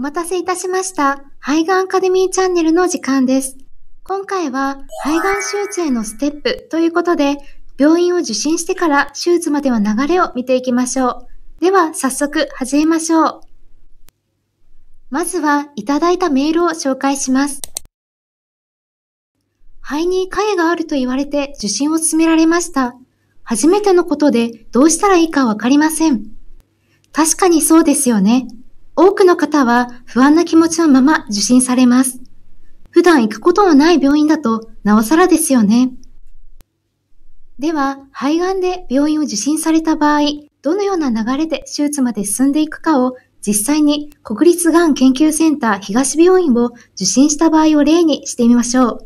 お待たせいたしました。肺がんアカデミーチャンネルの時間です。今回は、肺がん手術へのステップということで、病院を受診してから手術までは流れを見ていきましょう。では、早速始めましょう。まずは、いただいたメールを紹介します。肺に影があると言われて受診を勧められました。初めてのことでどうしたらいいかわかりません。確かにそうですよね。多くの方は不安な気持ちのまま受診されます。普段行くことのない病院だと、なおさらですよね。では、肺がんで病院を受診された場合、どのような流れで手術まで進んでいくかを実際に国立がん研究センター東病院を受診した場合を例にしてみましょう。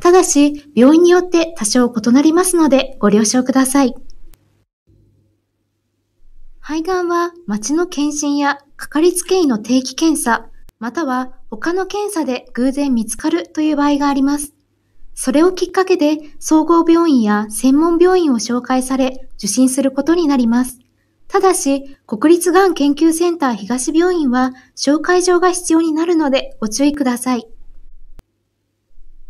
ただし、病院によって多少異なりますのでご了承ください。肺がんは町の検診やかかりつけ医の定期検査、または他の検査で偶然見つかるという場合があります。それをきっかけで総合病院や専門病院を紹介され受診することになります。ただし、国立がん研究センター東病院は紹介状が必要になるのでご注意ください。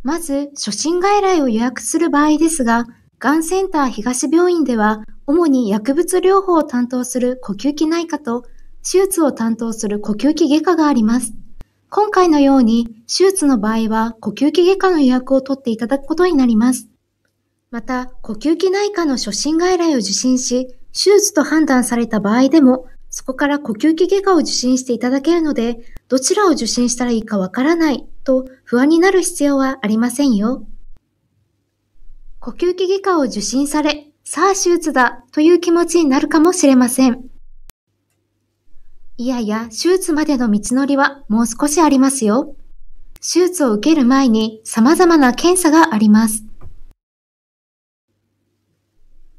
まず、初診外来を予約する場合ですが、がんセンター東病院では主に薬物療法を担当する呼吸器内科と手術を担当する呼吸器外科があります。今回のように、手術の場合は呼吸器外科の予約を取っていただくことになります。また、呼吸器内科の初診外来を受診し、手術と判断された場合でも、そこから呼吸器外科を受診していただけるので、どちらを受診したらいいかわからないと不安になる必要はありませんよ。呼吸器外科を受診され、さあ手術だという気持ちになるかもしれません。いやいや、手術までの道のりはもう少しありますよ。手術を受ける前に様々な検査があります。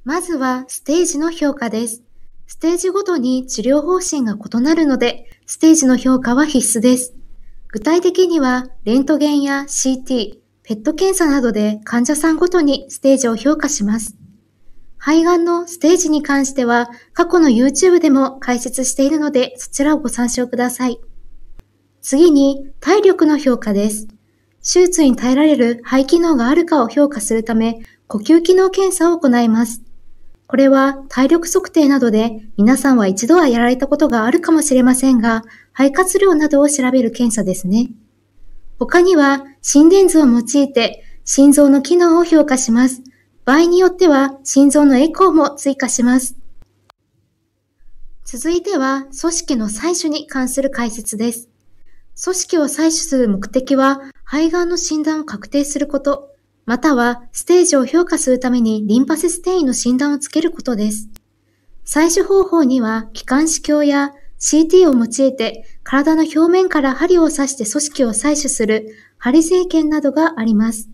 まずはステージの評価です。ステージごとに治療方針が異なるので、ステージの評価は必須です。具体的には、レントゲンや CT、ペット検査などで患者さんごとにステージを評価します。肺がんのステージに関しては、過去の YouTube でも解説しているので、そちらをご参照ください。次に、体力の評価です。手術に耐えられる肺機能があるかを評価するため、呼吸機能検査を行います。これは体力測定などで皆さんは一度はやられたことがあるかもしれませんが、肺活量などを調べる検査ですね。他には心電図を用いて心臓の機能を評価します。場合によっては心臓のエコーも追加します。続いては組織の採取に関する解説です。組織を採取する目的は肺がんの診断を確定すること、またはステージを評価するためにリンパ節転移の診断をつけることです。採取方法には気管支鏡や CT を用いて体の表面から針を刺して組織を採取する針生検などがあります。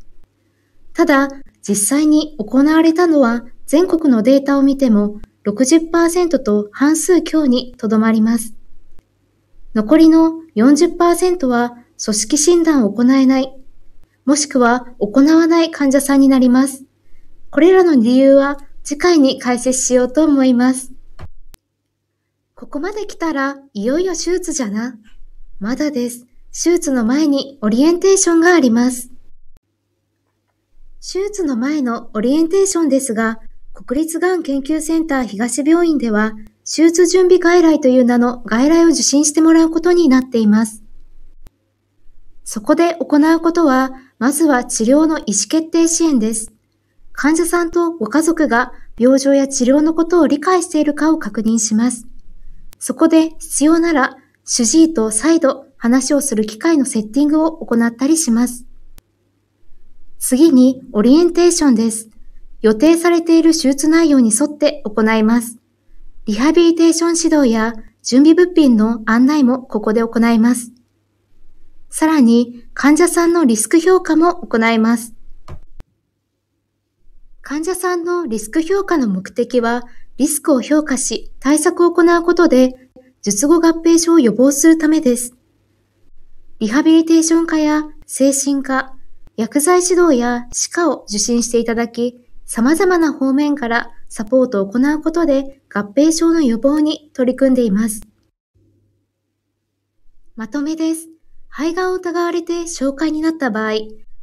ただ、実際に行われたのは全国のデータを見ても60%と半数強にとどまります。残りの40%は組織診断を行えない、もしくは行わない患者さんになります。これらの理由は次回に解説しようと思います。ここまで来たらいよいよ手術じゃな。まだです。手術の前にオリエンテーションがあります。手術の前のオリエンテーションですが、国立がん研究センター東病院では、手術準備外来という名の外来を受診してもらうことになっています。そこで行うことは、まずは治療の意思決定支援です。患者さんとご家族が病状や治療のことを理解しているかを確認します。そこで必要なら、主治医と再度話をする機会のセッティングを行ったりします。次に、オリエンテーションです。予定されている手術内容に沿って行います。リハビリテーション指導や準備物品の案内もここで行います。さらに、患者さんのリスク評価も行います。患者さんのリスク評価の目的は、リスクを評価し、対策を行うことで、術後合併症を予防するためです。リハビリテーション科や精神科、薬剤指導や歯科を受診していただき、様々な方面からサポートを行うことで合併症の予防に取り組んでいます。まとめです。肺がんを疑われて紹害になった場合、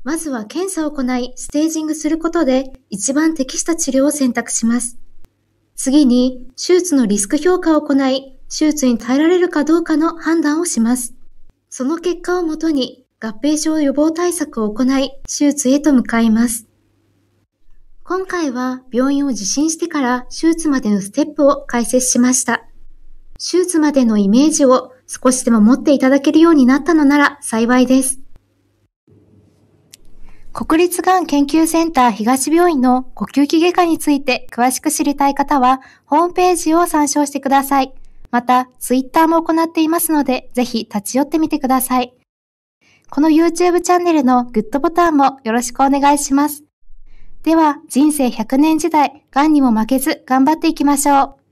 まずは検査を行いステージングすることで一番適した治療を選択します。次に手術のリスク評価を行い、手術に耐えられるかどうかの判断をします。その結果をもとに合併症予防対策を行い、手術へと向かいます。今回は病院を受診してから手術までのステップを解説しました。手術までのイメージを少しでも持っていただけるようになったのなら幸いです。国立がん研究センター東病院の呼吸器外科について詳しく知りたい方は、ホームページを参照してください。また、ツイッターも行っていますので、ぜひ立ち寄ってみてください。この YouTube チャンネルのグッドボタンもよろしくお願いします。では、人生100年時代、癌にも負けず頑張っていきましょう。